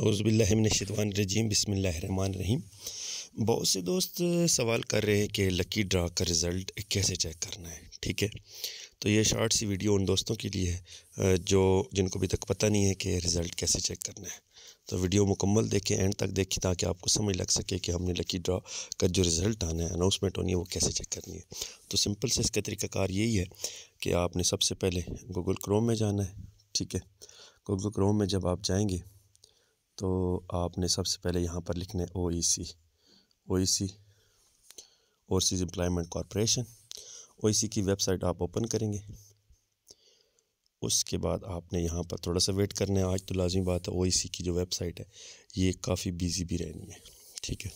रजीम बसमीम बहुत से दोस्त सवाल कर रहे हैं कि लकी ड्रा का रिज़ल्ट कैसे चेक करना है ठीक है तो ये शॉर्ट सी वीडियो उन दोस्तों के लिए है जो जिनको अभी तक पता नहीं है कि रिज़ल्ट कैसे चेक करना है तो वीडियो मुकम्मल देखें एंड तक देखें ताकि आपको समझ लग सके कि हमने लकी ड्रा का जो रिज़ल्ट आना है अनाउंसमेंट होनी है वो कैसे चेक करनी है तो सिंपल से इसका तरीकाकार यही है कि आपने सबसे पहले गूगल क्रोम में जाना है ठीक है गूगल क्रोम में जब आप जाएंगे तो आपने सबसे पहले यहाँ पर लिखना है O E C O E C overseas employment corporation O E C की वेबसाइट आप ओपन करेंगे उसके बाद आपने यहाँ पर थोड़ा सा वेट करना है आज तो लाजमी बात है ओ ई सी की जो वेबसाइट है ये काफ़ी बिजी भी रहनी है ठीक है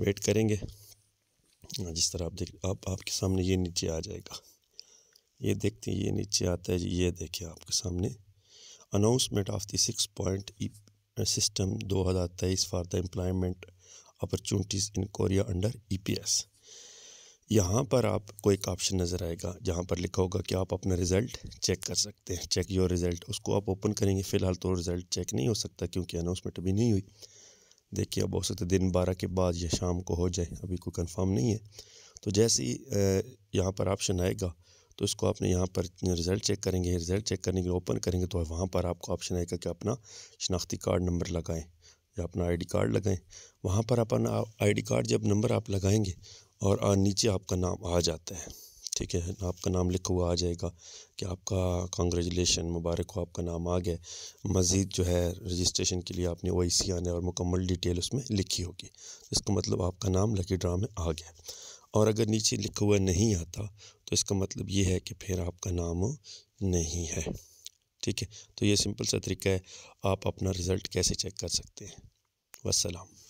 वेट करेंगे हाँ, जिस तरह आप देख आप आपके सामने ये नीचे आ जाएगा ये देखते हैं ये नीचे आता है ये देखिए आपके सामने announcement of the six point system 2023 for the employment opportunities in Korea under EPS यहाँ पर आपको एक ऑप्शन नज़र आएगा जहाँ पर लिखा होगा कि आप अपना रिज़ल्ट चेक कर सकते हैं चेक योर रिज़ल्ट उसको आप ओपन करेंगे फ़िलहाल तो रिज़ल्ट चेक नहीं हो सकता क्योंकि अनाउंसमेंट अभी नहीं हुई देखिए अब हो सकता है दिन बारह के बाद या शाम को हो जाए अभी कोई कन्फर्म नहीं है तो जैसे ही यहाँ पर ऑप्शन आएगा तो इसको आपने यहाँ पर रिज़ल्ट चेक करेंगे रिज़ल्ट चेक करने के लिए ओपन करेंगे तो वहाँ पर आपको ऑप्शन आएगा कि अपना शनाख्ती कार्ड नंबर लगाएँ या अपना आईडी कार्ड लगाएं वहाँ पर अपना आईडी कार्ड जब नंबर आप लगाएंगे और नीचे आपका नाम आ जाता है ठीक है आपका नाम लिखा हुआ आ जाएगा कि आपका कॉन्ग्रेजुलेशन मुबारक हो आपका नाम आ गया मज़ीद जो है रजिस्ट्रेशन के लिए आपने ओ आई सी आने और मुकम्मल डिटेल उसमें लिखी होगी इसका मतलब आपका नाम लकी ड्रा में आ गया और अगर नीचे लिखा हुआ नहीं आता तो इसका मतलब ये है कि फिर आपका नाम नहीं है ठीक है तो ये सिंपल सा तरीका है आप अपना रिज़ल्ट कैसे चेक कर सकते हैं वसलाम